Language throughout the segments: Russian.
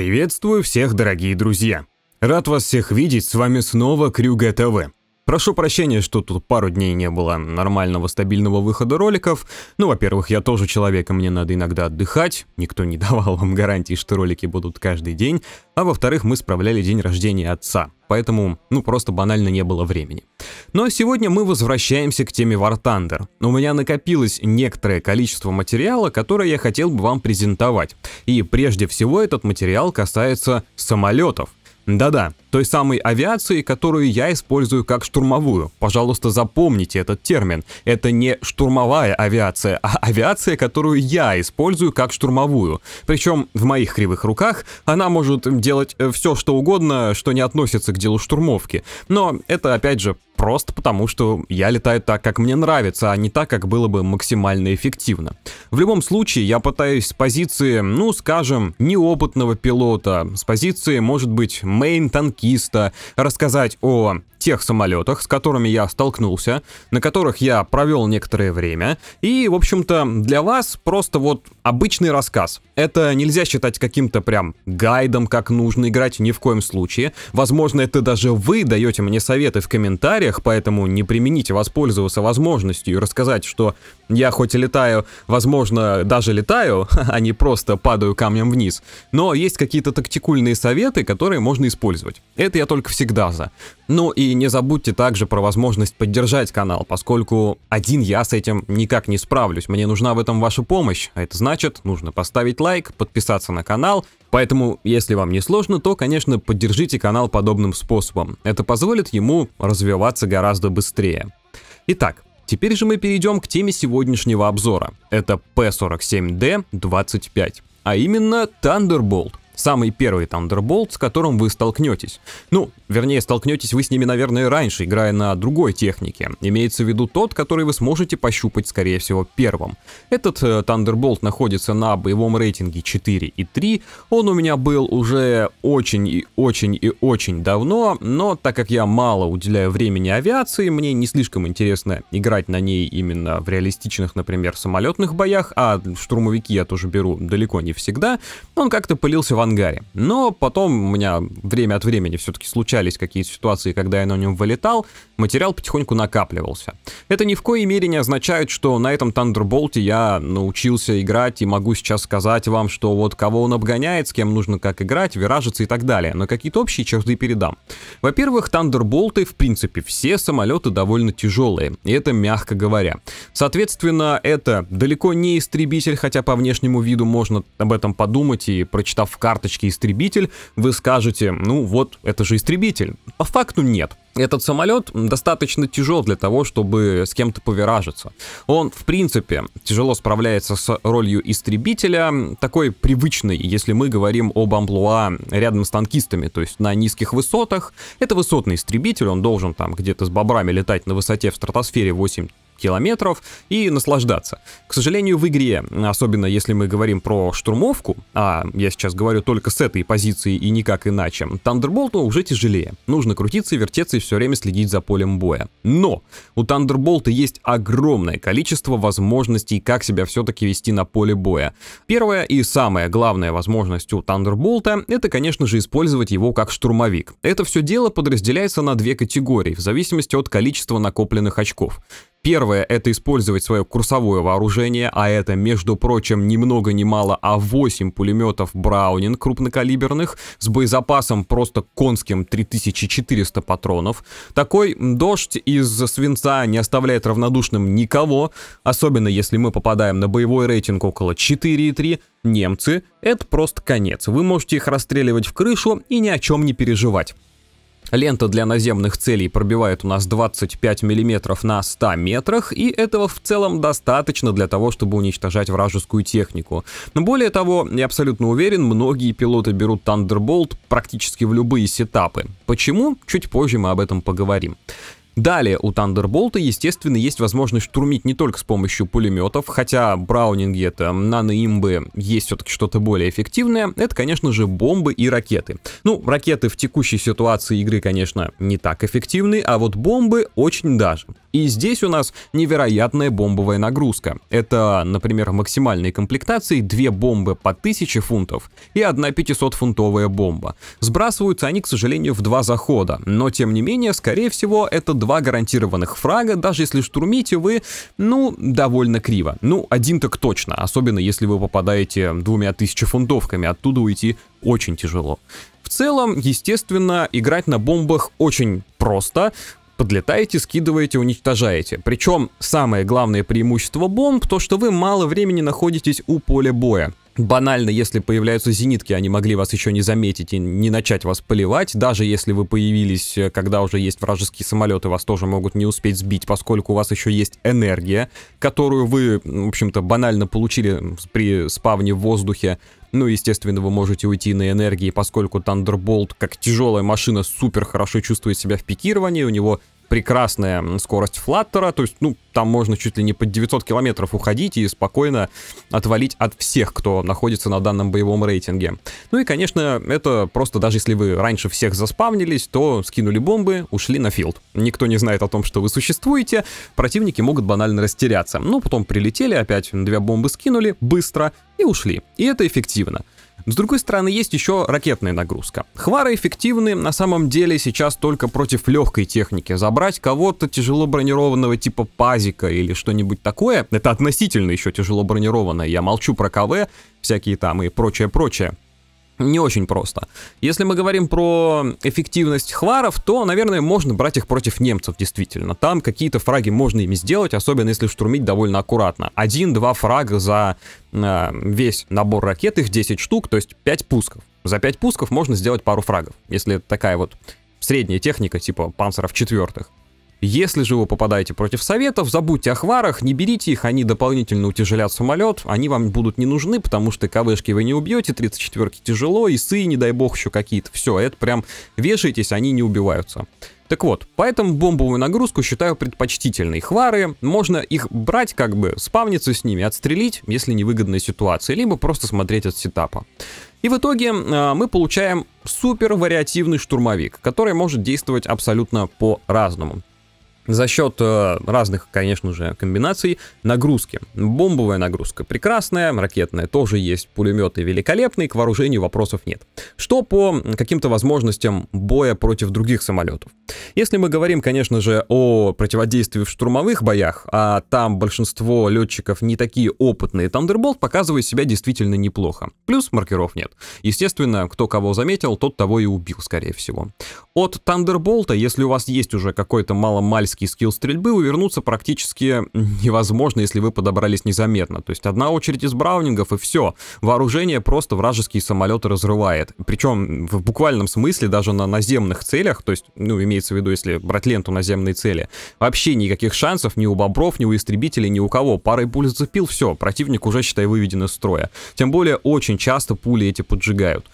Приветствую всех, дорогие друзья! Рад вас всех видеть, с вами снова Крюга ТВ. Прошу прощения, что тут пару дней не было нормального стабильного выхода роликов. Ну, во-первых, я тоже человек, и мне надо иногда отдыхать. Никто не давал вам гарантии, что ролики будут каждый день. А во-вторых, мы справляли день рождения отца. Поэтому, ну, просто банально не было времени. Но ну, а сегодня мы возвращаемся к теме War Thunder. У меня накопилось некоторое количество материала, которое я хотел бы вам презентовать. И прежде всего этот материал касается самолетов. Да-да, той самой авиации, которую я использую как штурмовую. Пожалуйста, запомните этот термин. Это не штурмовая авиация, а авиация, которую я использую как штурмовую. Причем в моих кривых руках она может делать э, все, что угодно, что не относится к делу штурмовки. Но это, опять же, просто потому, что я летаю так, как мне нравится, а не так, как было бы максимально эффективно. В любом случае, я пытаюсь с позиции, ну, скажем, неопытного пилота, с позиции, может быть, мейн-танкиста, хоккеиста, рассказать о тех самолетах, с которыми я столкнулся, на которых я провел некоторое время. И, в общем-то, для вас просто вот обычный рассказ. Это нельзя считать каким-то прям гайдом, как нужно играть ни в коем случае. Возможно, это даже вы даете мне советы в комментариях, поэтому не примените воспользоваться возможностью и рассказать, что я хоть и летаю, возможно, даже летаю, а не просто падаю камнем вниз, но есть какие-то тактикульные советы, которые можно использовать. Это я только всегда за. Ну и не забудьте также про возможность поддержать канал, поскольку один я с этим никак не справлюсь. Мне нужна в этом ваша помощь, а это значит, нужно поставить лайк, подписаться на канал. Поэтому, если вам не сложно, то, конечно, поддержите канал подобным способом. Это позволит ему развиваться гораздо быстрее. Итак, Теперь же мы перейдем к теме сегодняшнего обзора. Это P47D25, а именно Thunderbolt самый первый Thunderbolt, с которым вы столкнетесь. Ну, вернее, столкнетесь вы с ними, наверное, раньше, играя на другой технике. Имеется в виду тот, который вы сможете пощупать, скорее всего, первым. Этот э, Thunderbolt находится на боевом рейтинге 4 и 3. Он у меня был уже очень и очень и очень давно, но так как я мало уделяю времени авиации, мне не слишком интересно играть на ней именно в реалистичных, например, самолетных боях, а штурмовики я тоже беру далеко не всегда, он как-то пылился в ангаре. Но потом у меня время от времени все-таки случались какие-то ситуации, когда я на нем вылетал, материал потихоньку накапливался. Это ни в коей мере не означает, что на этом Тандерболте я научился играть и могу сейчас сказать вам, что вот кого он обгоняет, с кем нужно как играть, виражиться и так далее, но какие-то общие черты передам. Во-первых, Тандерболты, в принципе, все самолеты довольно тяжелые, и это мягко говоря. Соответственно, это далеко не истребитель, хотя по внешнему виду можно об этом подумать, и прочитав в карточке истребитель, вы скажете, ну вот, это же истребитель. По факту нет этот самолет достаточно тяжел для того, чтобы с кем-то повиражиться. Он, в принципе, тяжело справляется с ролью истребителя, такой привычный, если мы говорим об амплуа рядом с танкистами, то есть на низких высотах. Это высотный истребитель, он должен там где-то с бобрами летать на высоте в стратосфере 8 километров и наслаждаться. К сожалению, в игре, особенно если мы говорим про штурмовку, а я сейчас говорю только с этой позиции и никак иначе, Тандерболту уже тяжелее. Нужно крутиться, и вертеться и все время следить за полем боя. Но у Тандерболта есть огромное количество возможностей, как себя все-таки вести на поле боя. Первая и самая главная возможность у Тандерболта — это, конечно же, использовать его как штурмовик. Это все дело подразделяется на две категории, в зависимости от количества накопленных очков. Первое – это использовать свое курсовое вооружение, а это, между прочим, ни много ни мало, а 8 пулеметов Браунинг крупнокалиберных с боезапасом просто конским 3400 патронов. Такой дождь из свинца не оставляет равнодушным никого, особенно если мы попадаем на боевой рейтинг около 4,3. Немцы – это просто конец. Вы можете их расстреливать в крышу и ни о чем не переживать. Лента для наземных целей пробивает у нас 25 мм на 100 метрах, и этого в целом достаточно для того, чтобы уничтожать вражескую технику. Но более того, я абсолютно уверен, многие пилоты берут Thunderbolt практически в любые сетапы. Почему? Чуть позже мы об этом поговорим. Далее у Тандерболта, естественно, есть возможность штурмить не только с помощью пулеметов, хотя браунинги это наноимбы есть все-таки что-то более эффективное, это, конечно же, бомбы и ракеты. Ну, ракеты в текущей ситуации игры, конечно, не так эффективны, а вот бомбы очень даже. И здесь у нас невероятная бомбовая нагрузка. Это, например, в максимальной комплектации две бомбы по 1000 фунтов и одна 500-фунтовая бомба. Сбрасываются они, к сожалению, в два захода, но тем не менее, скорее всего, это два два гарантированных фрага, даже если штурмите вы, ну, довольно криво. Ну, один так точно, особенно если вы попадаете двумя фунтовками оттуда уйти очень тяжело. В целом, естественно, играть на бомбах очень просто, подлетаете, скидываете, уничтожаете. Причем самое главное преимущество бомб то, что вы мало времени находитесь у поля боя банально, если появляются зенитки, они могли вас еще не заметить и не начать вас поливать. Даже если вы появились, э, когда уже есть вражеские самолеты, вас тоже могут не успеть сбить, поскольку у вас еще есть энергия, которую вы, в общем-то, банально получили при спавне в воздухе. Ну, естественно, вы можете уйти на энергии, поскольку Thunderbolt, как тяжелая машина, супер хорошо чувствует себя в пикировании, у него прекрасная скорость флаттера, то есть, ну, там можно чуть ли не под 900 километров уходить и спокойно отвалить от всех, кто находится на данном боевом рейтинге. Ну и, конечно, это просто даже если вы раньше всех заспавнились, то скинули бомбы, ушли на филд. Никто не знает о том, что вы существуете, противники могут банально растеряться. Но ну, потом прилетели, опять две бомбы скинули, быстро, и ушли. И это эффективно. С другой стороны, есть еще ракетная нагрузка. Хвары эффективны на самом деле сейчас только против легкой техники. Забрать кого-то тяжело бронированного типа пазика или что-нибудь такое, это относительно еще тяжело бронированное, я молчу про КВ, всякие там и прочее-прочее не очень просто. Если мы говорим про эффективность хваров, то, наверное, можно брать их против немцев, действительно. Там какие-то фраги можно ими сделать, особенно если штурмить довольно аккуратно. Один-два фрага за э, весь набор ракет, их 10 штук, то есть 5 пусков. За 5 пусков можно сделать пару фрагов, если это такая вот средняя техника, типа панцеров четвертых. Если же вы попадаете против советов, забудьте о хварах, не берите их, они дополнительно утяжелят самолет, они вам будут не нужны, потому что КВшки вы не убьете, 34-ки тяжело, исы не дай бог, еще какие-то. Все, это прям вешайтесь, они не убиваются. Так вот, поэтому бомбовую нагрузку считаю предпочтительной. Хвары, можно их брать как бы, спавниться с ними, отстрелить, если невыгодная ситуация, либо просто смотреть от сетапа. И в итоге э, мы получаем супер вариативный штурмовик, который может действовать абсолютно по-разному за счет э, разных, конечно же, комбинаций нагрузки. Бомбовая нагрузка прекрасная, ракетная тоже есть, пулеметы великолепные, к вооружению вопросов нет. Что по каким-то возможностям боя против других самолетов? Если мы говорим, конечно же, о противодействии в штурмовых боях, а там большинство летчиков не такие опытные, Thunderbolt показывает себя действительно неплохо. Плюс маркеров нет. Естественно, кто кого заметил, тот того и убил, скорее всего. От Thunderbolt, если у вас есть уже какой-то маломальский низкий скилл стрельбы, увернуться практически невозможно, если вы подобрались незаметно. То есть одна очередь из браунингов и все. Вооружение просто вражеские самолеты разрывает. Причем в буквальном смысле даже на наземных целях, то есть, ну, имеется в виду, если брать ленту наземные цели, вообще никаких шансов ни у бобров, ни у истребителей, ни у кого. Парой пуль зацепил, все, противник уже, считай, выведен из строя. Тем более, очень часто пули эти поджигают.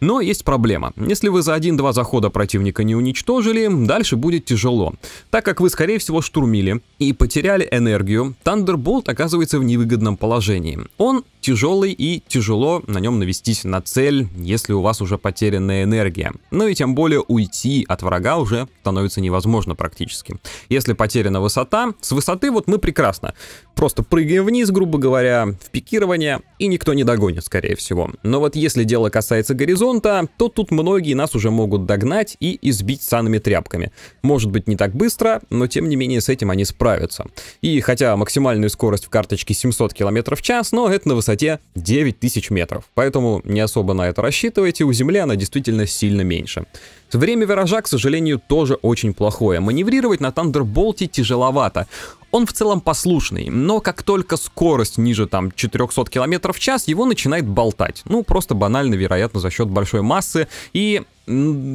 Но есть проблема. Если вы за 1-2 захода противника не уничтожили, дальше будет тяжело. Так как вы, скорее всего, штурмили и потеряли энергию, Thunderbolt оказывается в невыгодном положении. Он тяжелый и тяжело на нем навестись на цель, если у вас уже потерянная энергия. Ну и тем более уйти от врага уже становится невозможно практически. Если потеряна высота, с высоты вот мы прекрасно. Просто прыгаем вниз, грубо говоря, в пикирование, и никто не догонит, скорее всего. Но вот если дело касается горизонта, горизонта, то тут многие нас уже могут догнать и избить санными тряпками. Может быть не так быстро, но тем не менее с этим они справятся. И хотя максимальную скорость в карточке 700 км в час, но это на высоте 9000 метров. Поэтому не особо на это рассчитывайте, у Земли она действительно сильно меньше. Время виража, к сожалению, тоже очень плохое. Маневрировать на Тандерболте тяжеловато. Он в целом послушный, но как только скорость ниже там 400 км в час, его начинает болтать. Ну, просто банально, вероятно, за счет большой массы, и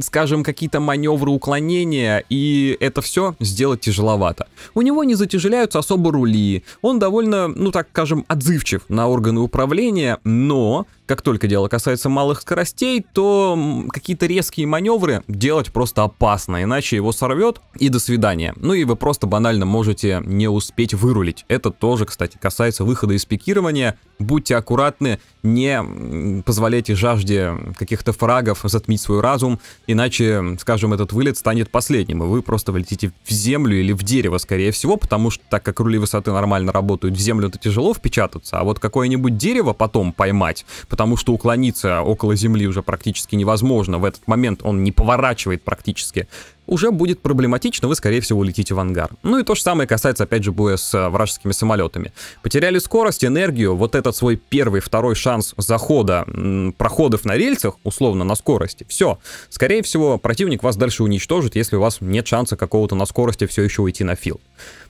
скажем, какие-то маневры уклонения, и это все сделать тяжеловато. У него не затяжеляются особо рули, он довольно, ну так скажем, отзывчив на органы управления, но как только дело касается малых скоростей, то какие-то резкие маневры делать просто опасно, иначе его сорвет и до свидания. Ну и вы просто банально можете не успеть вырулить. Это тоже, кстати, касается выхода из пикирования. Будьте аккуратны, не позволяйте жажде каких-то фрагов затмить свой разум, иначе, скажем, этот вылет станет последним, и вы просто влетите в землю или в дерево, скорее всего, потому что так как рули высоты нормально работают, в землю-то тяжело впечататься, а вот какое-нибудь дерево потом поймать, потому что уклониться около земли уже практически невозможно, в этот момент он не поворачивает практически, уже будет проблематично, вы, скорее всего, улетите в ангар. Ну и то же самое касается, опять же, боя с э, вражескими самолетами. Потеряли скорость, энергию, вот этот свой первый, второй шанс захода, проходов на рельсах, условно, на скорости, все. Скорее всего, противник вас дальше уничтожит, если у вас нет шанса какого-то на скорости все еще уйти на фил.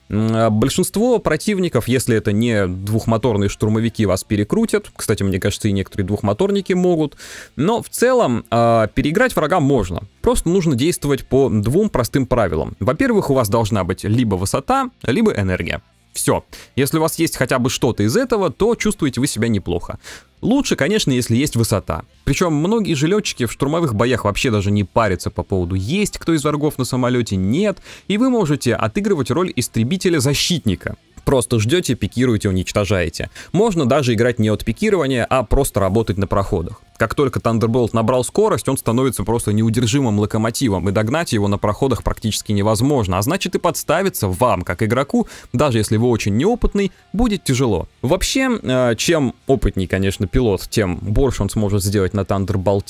Большинство противников, если это не двухмоторные штурмовики, вас перекрутят. Кстати, мне кажется, и некоторые двухмоторники могут. Но в целом э, переиграть врага можно. Просто нужно действовать по двум простым правилам. Во-первых, у вас должна быть либо высота, либо энергия. Все. Если у вас есть хотя бы что-то из этого, то чувствуете вы себя неплохо. Лучше, конечно, если есть высота. Причем многие же летчики в штурмовых боях вообще даже не парятся по поводу есть кто из врагов на самолете, нет, и вы можете отыгрывать роль истребителя-защитника. Просто ждете, пикируете, уничтожаете. Можно даже играть не от пикирования, а просто работать на проходах. Как только Thunderbolt набрал скорость, он становится просто неудержимым локомотивом, и догнать его на проходах практически невозможно, а значит и подставиться вам, как игроку, даже если вы очень неопытный, будет тяжело. Вообще, э, чем опытней, конечно, пилот, тем больше он сможет сделать на Thunderbolt.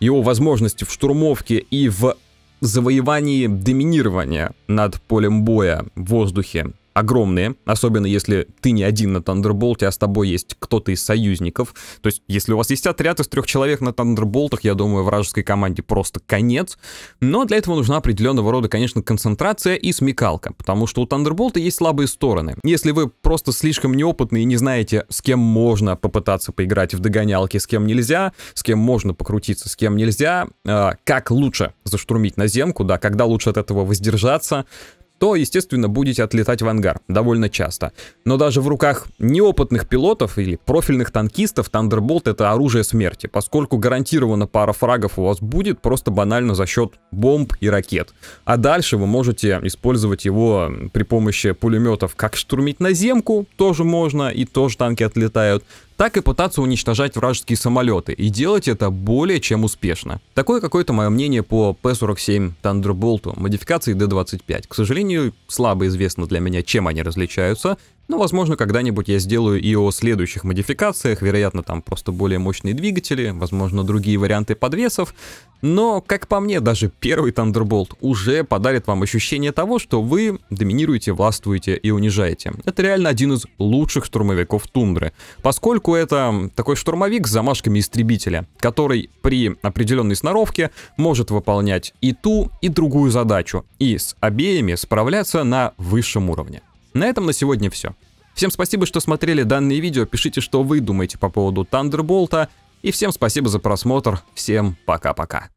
Его возможности в штурмовке и в завоевании доминирования над полем боя в воздухе огромные, особенно если ты не один на Тандерболте, а с тобой есть кто-то из союзников. То есть, если у вас есть отряд из трех человек на Тандерболтах, я думаю, вражеской команде просто конец. Но для этого нужна определенного рода, конечно, концентрация и смекалка, потому что у Тандерболта есть слабые стороны. Если вы просто слишком неопытны и не знаете, с кем можно попытаться поиграть в догонялки, с кем нельзя, с кем можно покрутиться, с кем нельзя, э, как лучше заштурмить наземку, да, когда лучше от этого воздержаться, то, естественно, будете отлетать в ангар довольно часто. Но даже в руках неопытных пилотов или профильных танкистов Thunderbolt это оружие смерти, поскольку гарантированно пара фрагов у вас будет просто банально за счет бомб и ракет. А дальше вы можете использовать его при помощи пулеметов как штурмить наземку, тоже можно, и тоже танки отлетают, так и пытаться уничтожать вражеские самолеты, и делать это более чем успешно. Такое какое-то мое мнение по P-47 Thunderbolt, модификации D-25. К сожалению, слабо известно для меня, чем они различаются, но, ну, возможно, когда-нибудь я сделаю и о следующих модификациях, вероятно, там просто более мощные двигатели, возможно, другие варианты подвесов. Но, как по мне, даже первый Thunderbolt уже подарит вам ощущение того, что вы доминируете, властвуете и унижаете. Это реально один из лучших штурмовиков Тундры, поскольку это такой штурмовик с замашками истребителя, который при определенной сноровке может выполнять и ту, и другую задачу, и с обеими справляться на высшем уровне. На этом на сегодня все. Всем спасибо, что смотрели данное видео, пишите, что вы думаете по поводу Тандерболта, и всем спасибо за просмотр, всем пока-пока.